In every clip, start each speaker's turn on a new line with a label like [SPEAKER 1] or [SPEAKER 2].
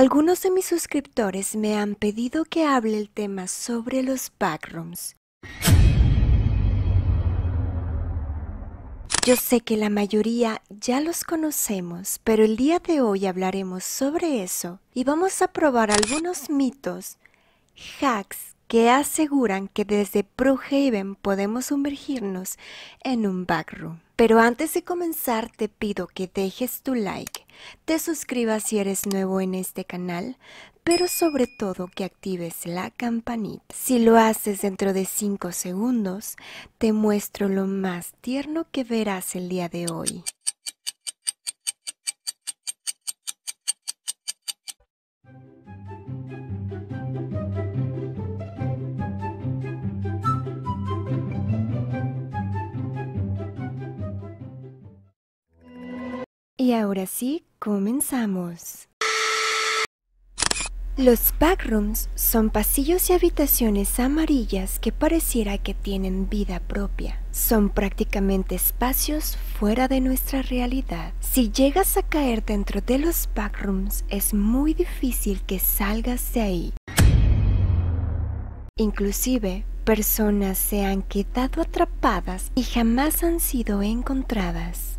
[SPEAKER 1] Algunos de mis suscriptores me han pedido que hable el tema sobre los backrooms. Yo sé que la mayoría ya los conocemos, pero el día de hoy hablaremos sobre eso y vamos a probar algunos mitos, hacks que aseguran que desde Prohaven podemos sumergirnos en un backroom. Pero antes de comenzar te pido que dejes tu like, te suscribas si eres nuevo en este canal, pero sobre todo que actives la campanita. Si lo haces dentro de 5 segundos, te muestro lo más tierno que verás el día de hoy. Y ahora sí, comenzamos. Los backrooms son pasillos y habitaciones amarillas que pareciera que tienen vida propia. Son prácticamente espacios fuera de nuestra realidad. Si llegas a caer dentro de los backrooms, es muy difícil que salgas de ahí. Inclusive, personas se han quedado atrapadas y jamás han sido encontradas.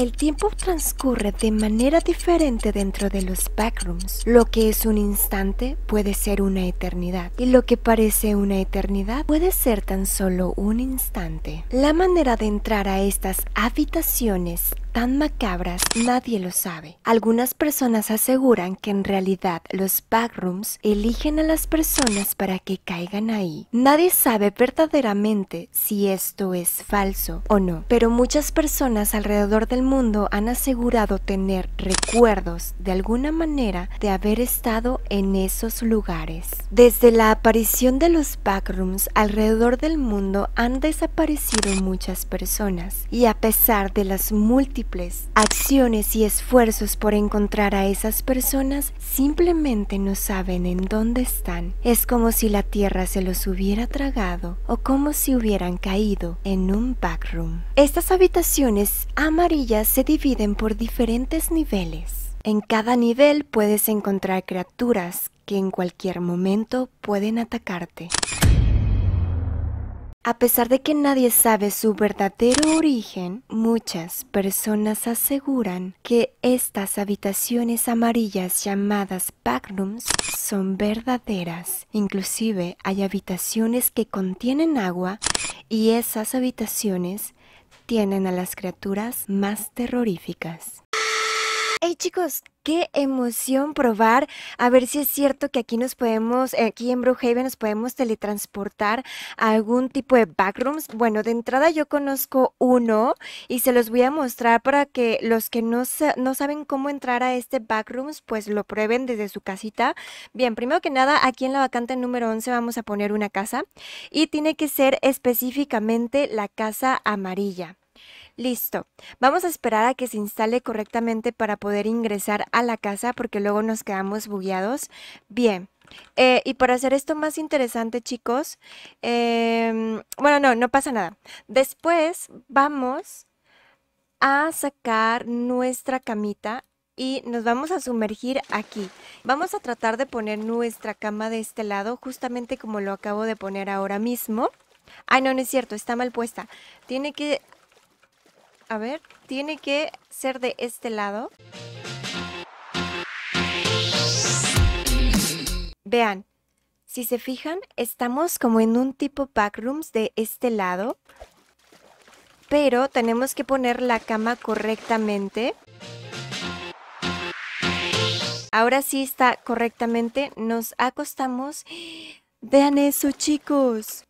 [SPEAKER 1] El tiempo transcurre de manera diferente dentro de los backrooms. Lo que es un instante puede ser una eternidad y lo que parece una eternidad puede ser tan solo un instante. La manera de entrar a estas habitaciones tan macabras nadie lo sabe. Algunas personas aseguran que en realidad los backrooms eligen a las personas para que caigan ahí. Nadie sabe verdaderamente si esto es falso o no, pero muchas personas alrededor del mundo han asegurado tener recuerdos de alguna manera de haber estado en esos lugares. Desde la aparición de los backrooms alrededor del mundo han desaparecido muchas personas y a pesar de las múltiples acciones y esfuerzos por encontrar a esas personas, simplemente no saben en dónde están. Es como si la tierra se los hubiera tragado o como si hubieran caído en un backroom. Estas habitaciones amarillas se dividen por diferentes niveles. En cada nivel puedes encontrar criaturas que en cualquier momento pueden atacarte. A pesar de que nadie sabe su verdadero origen, muchas personas aseguran que estas habitaciones amarillas llamadas backrooms son verdaderas. Inclusive hay habitaciones que contienen agua y esas habitaciones tienen a las criaturas más terroríficas. Hey chicos, qué emoción probar, a ver si es cierto que aquí nos podemos, eh, aquí en Brookhaven nos podemos teletransportar a algún tipo de backrooms. Bueno, de entrada yo conozco uno y se los voy a mostrar para que los que no, no saben cómo entrar a este backrooms, pues lo prueben desde su casita. Bien, primero que nada, aquí en la vacante número 11 vamos a poner una casa y tiene que ser específicamente la casa amarilla. Listo. Vamos a esperar a que se instale correctamente para poder ingresar a la casa porque luego nos quedamos bugueados. Bien. Eh, y para hacer esto más interesante, chicos, em, bueno, no, no pasa nada. Después vamos a sacar nuestra camita y nos vamos a sumergir aquí. Vamos a tratar de poner nuestra cama de este lado, justamente como lo acabo de poner ahora mismo. Ay, no, no es cierto, está mal puesta. Tiene que a ver, tiene que ser de este lado. Vean, si se fijan, estamos como en un tipo backrooms de este lado, pero tenemos que poner la cama correctamente. Ahora sí está correctamente, nos acostamos. Vean eso chicos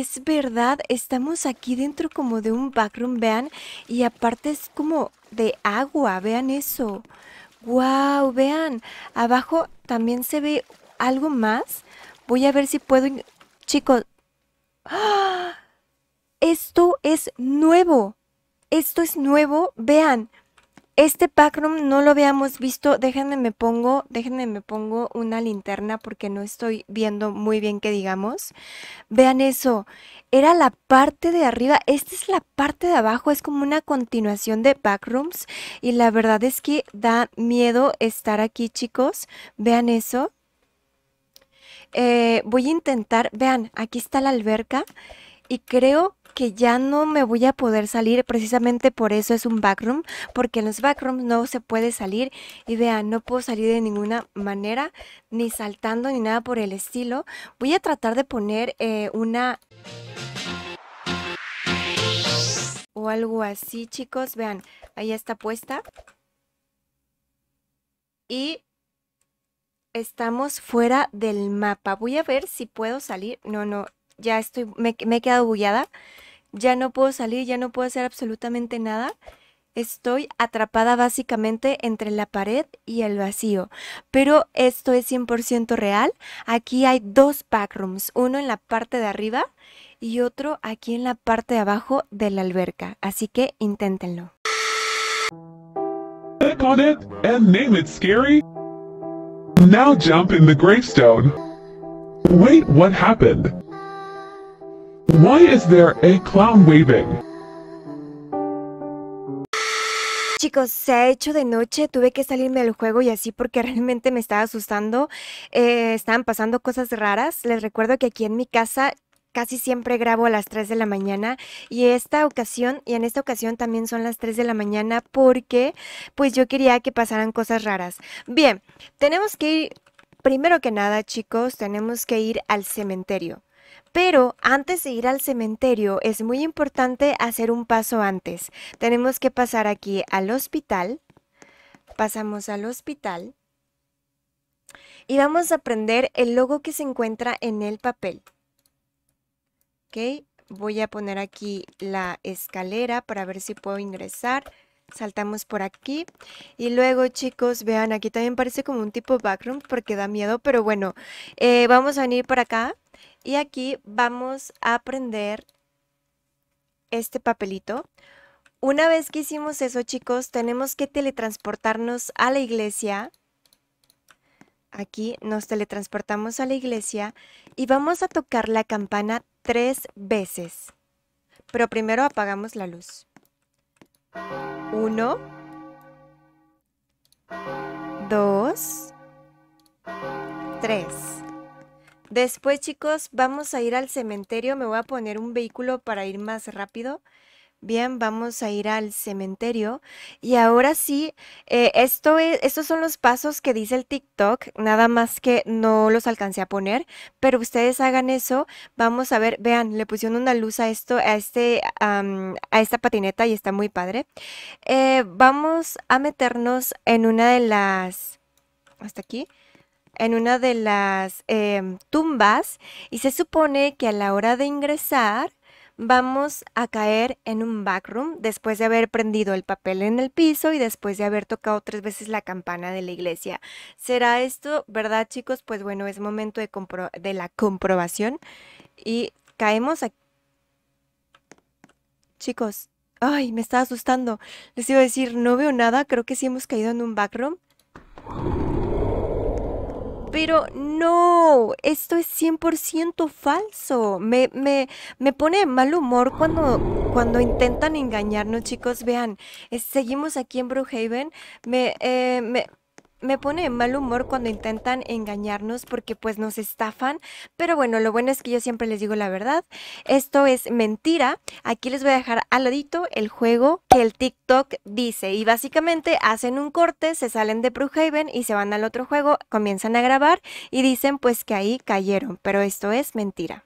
[SPEAKER 1] es verdad, estamos aquí dentro como de un backroom, vean, y aparte es como de agua, vean eso. ¡Wow! Vean, abajo también se ve algo más. Voy a ver si puedo... Chicos, ¡Ah! esto es nuevo. Esto es nuevo. Vean, este backroom no lo habíamos visto. Déjenme me pongo, déjenme me pongo una linterna porque no estoy viendo muy bien que digamos. Vean eso. Era la parte de arriba. Esta es la parte de abajo. Es como una continuación de Backrooms. Y la verdad es que da miedo estar aquí, chicos. Vean eso. Eh, voy a intentar. Vean, aquí está la alberca. Y creo que ya no me voy a poder salir, precisamente por eso es un backroom, porque en los backrooms no se puede salir y vean, no puedo salir de ninguna manera, ni saltando ni nada por el estilo. Voy a tratar de poner eh, una... O algo así, chicos, vean, ahí está puesta. Y estamos fuera del mapa. Voy a ver si puedo salir. No, no, ya estoy, me, me he quedado bullada ya no puedo salir, ya no puedo hacer absolutamente nada. Estoy atrapada básicamente entre la pared y el vacío. Pero esto es 100% real. Aquí hay dos backrooms, uno en la parte de arriba y otro aquí en la parte de abajo de la alberca. Así que inténtenlo. it and name it scary. Now jump in the gravestone. Wait, what happened? Why is there a clown waving? Chicos, se ha hecho de noche, tuve que salirme del juego y así porque realmente me estaba asustando. Eh, estaban pasando cosas raras. Les recuerdo que aquí en mi casa casi siempre grabo a las 3 de la mañana y esta ocasión y en esta ocasión también son las 3 de la mañana porque pues yo quería que pasaran cosas raras. Bien, tenemos que ir primero que nada, chicos, tenemos que ir al cementerio. Pero antes de ir al cementerio es muy importante hacer un paso antes. Tenemos que pasar aquí al hospital. Pasamos al hospital. Y vamos a prender el logo que se encuentra en el papel. voy a poner aquí la escalera para ver si puedo ingresar. Saltamos por aquí. Y luego, chicos, vean, aquí también parece como un tipo backroom porque da miedo. Pero bueno, eh, vamos a venir por acá. Y aquí vamos a aprender este papelito. Una vez que hicimos eso, chicos, tenemos que teletransportarnos a la iglesia. Aquí nos teletransportamos a la iglesia y vamos a tocar la campana tres veces. Pero primero apagamos la luz. Uno, dos, tres. Después, chicos, vamos a ir al cementerio. Me voy a poner un vehículo para ir más rápido. Bien, vamos a ir al cementerio. Y ahora sí, eh, esto e, estos son los pasos que dice el TikTok, nada más que no los alcancé a poner, pero ustedes hagan eso. Vamos a ver, vean, le pusieron una luz a esto, a este, a esta patineta y está muy padre. Eh, vamos a meternos en una de las, hasta aquí, en una de las em, tumbas y se supone que a la hora de ingresar vamos a caer en un backroom después de haber prendido el papel en el piso y después de haber tocado tres veces la campana de la iglesia. ¿Será esto verdad, chicos? Pues bueno, es momento de, de la comprobación y caemos aquí. Chicos, ay, me está asustando. Les iba a decir, no veo nada, creo que sí hemos caído en un backroom. Pero no, esto es 100% falso. Me, me, me pone mal humor cuando, cuando intentan engañarnos, chicos. Vean, eh, seguimos aquí en Brookhaven. me, eh, me pone en mal humor cuando intentan engañarnos porque pues nos estafan, pero bueno, lo bueno es que yo siempre les digo la verdad. Esto es mentira. Aquí les voy a dejar al ladito el juego que el TikTok dice y básicamente hacen un corte, se salen de Brookhaven y se van al otro juego, comienzan a grabar y dicen pues que ahí cayeron, pero esto es mentira.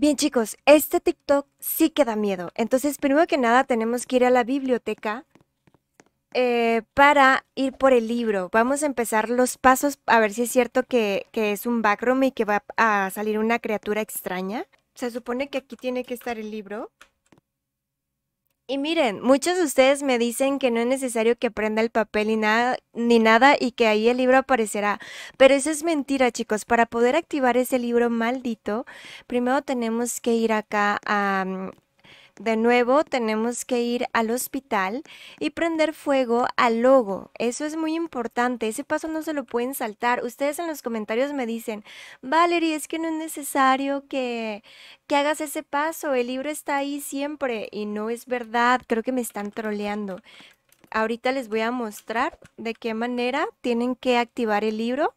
[SPEAKER 1] Bien chicos, este TikTok sí que da miedo. Entonces, primero que nada, tenemos que ir a la biblioteca eh, para ir por el libro. Vamos a empezar los pasos a ver si es cierto que, que es un backroom y que va a salir una criatura extraña. Se supone que aquí tiene que estar el libro. Y miren, muchos de ustedes me dicen que no es necesario que prenda el papel ni nada, ni nada y que ahí el libro aparecerá. Pero eso es mentira, chicos. Para poder activar ese libro maldito, primero tenemos que ir acá a, mm, de nuevo tenemos que ir al hospital y prender fuego al logo. Eso es muy importante. Ese paso no se lo pueden saltar. Ustedes en los comentarios me dicen, Valerie, es que no es necesario que, que hagas ese paso. El libro está ahí siempre. Y no es verdad. Creo que me están troleando. Ahorita les voy a mostrar de qué manera tienen que activar el libro.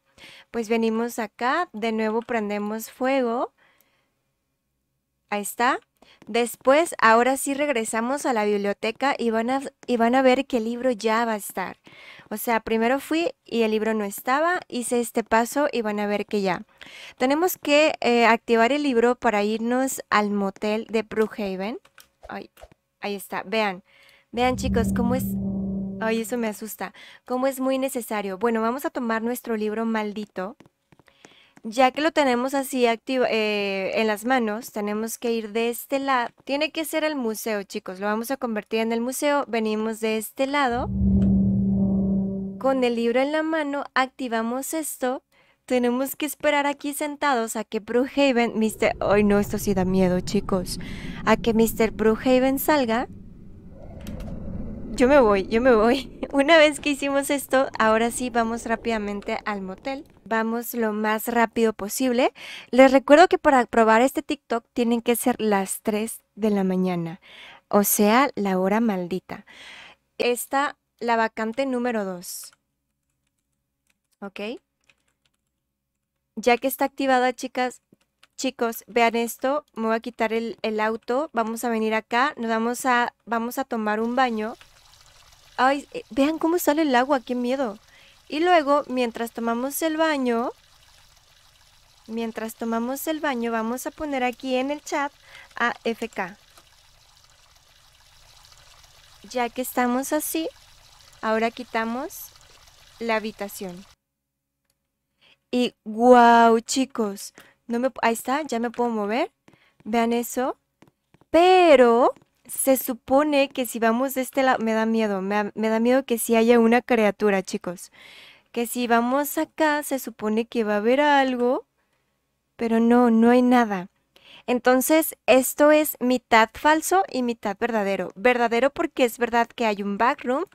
[SPEAKER 1] Pues venimos acá. De nuevo prendemos fuego. Ahí está. Después, ahora sí regresamos a la biblioteca y van a, y van a ver que el libro ya va a estar. O sea, primero fui y el libro no estaba, hice este paso y van a ver que ya. Tenemos que eh, activar el libro para irnos al motel de Brookhaven. ahí está, vean. Vean chicos cómo es... Ay, eso me asusta. Cómo es muy necesario. Bueno, vamos a tomar nuestro libro maldito ya que lo tenemos así activo, eh, en las manos, tenemos que ir de este lado. Tiene que ser el museo, chicos. Lo vamos a convertir en el museo. Venimos de este lado. Con el libro en la mano, activamos esto. Tenemos que esperar aquí sentados a que Brookhaven, Mr. Ay, no, esto sí da miedo, chicos. A que Mr. Brookhaven salga. Yo me voy, yo me voy. Una vez que hicimos esto, ahora sí vamos rápidamente al motel vamos lo más rápido posible. Les recuerdo que para probar este TikTok tienen que ser las 3 de la mañana, o sea, la hora maldita. Está la vacante número 2. ¿Ok? Ya que está activada, chicas, chicos, vean esto, me voy a quitar el, auto, vamos a venir acá, nos vamos a, vamos a tomar un baño. Ay, eh, vean cómo sale el agua, qué miedo. Y luego, mientras tomamos el baño, mientras tomamos el baño, vamos a poner aquí en el chat a FK. Ya que estamos así, ahora quitamos la habitación. Y ¡guau, chicos, no me, ahí está, ya me puedo mover. Vean eso. Pero se supone que si vamos de este lado, me da miedo, me, da miedo que si haya una criatura, chicos. Que si vamos acá, se supone que va a haber algo, pero no, no hay nada. Entonces, esto es mitad falso y mitad verdadero. Verdadero porque es verdad que hay un backroom.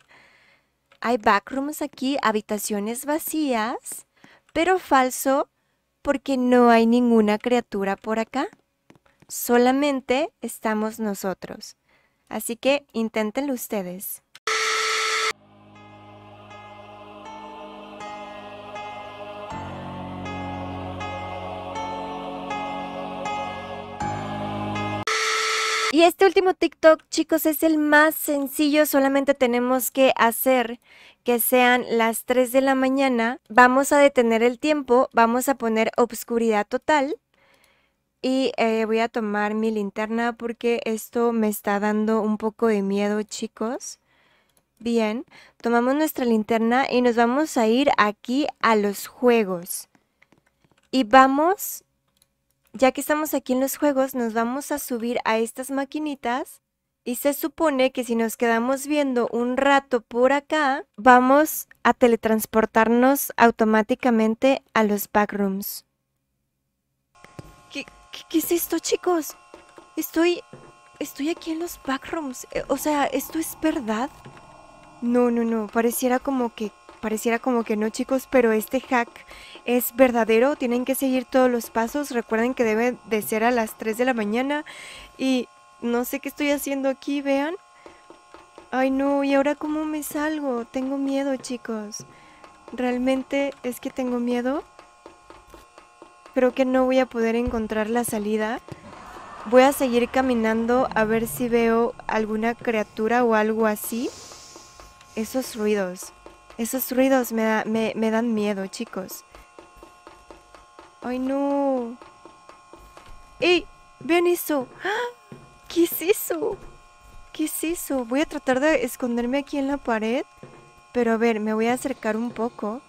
[SPEAKER 1] Hay backrooms aquí, habitaciones vacías, pero falso porque no hay ninguna criatura por acá. Solamente estamos nosotros. Así que inténtenlo ustedes. Y este último TikTok, chicos, es el más sencillo. Solamente tenemos que hacer que sean las 3 de la mañana. Vamos a detener el tiempo, vamos a poner obscuridad total y eh, voy a tomar mi linterna porque esto me está dando un poco de miedo, chicos. Bien, tomamos nuestra linterna y nos vamos a ir aquí a los juegos. Y vamos, ya que estamos aquí en los juegos, nos vamos a subir a estas maquinitas. Y se supone que si nos quedamos viendo un rato por acá, vamos a teletransportarnos automáticamente a los backrooms. ¿Qué, es esto, chicos? Estoy. Estoy aquí en los backrooms. Eh, o sea, ¿esto es verdad? No, no, no. Pareciera como que. Pareciera como que no, chicos, pero este hack es verdadero. Tienen que seguir todos los pasos. Recuerden que debe de ser a las 3 de la mañana. Y no sé qué estoy haciendo aquí, vean. Ay, no, ¿y ahora cómo me salgo? Tengo miedo, chicos. Realmente es que tengo miedo creo que no voy a poder encontrar la salida. Voy a seguir caminando a ver si veo alguna criatura o algo así. Esos ruidos. Esos ruidos me, dan miedo, chicos. ¡Ay, no! ¡Ey! Ven eso! ¡Ah! ¿Qué es eso? ¿Qué es eso? Voy a tratar de esconderme aquí en la pared. Pero a ver, me voy a acercar un poco.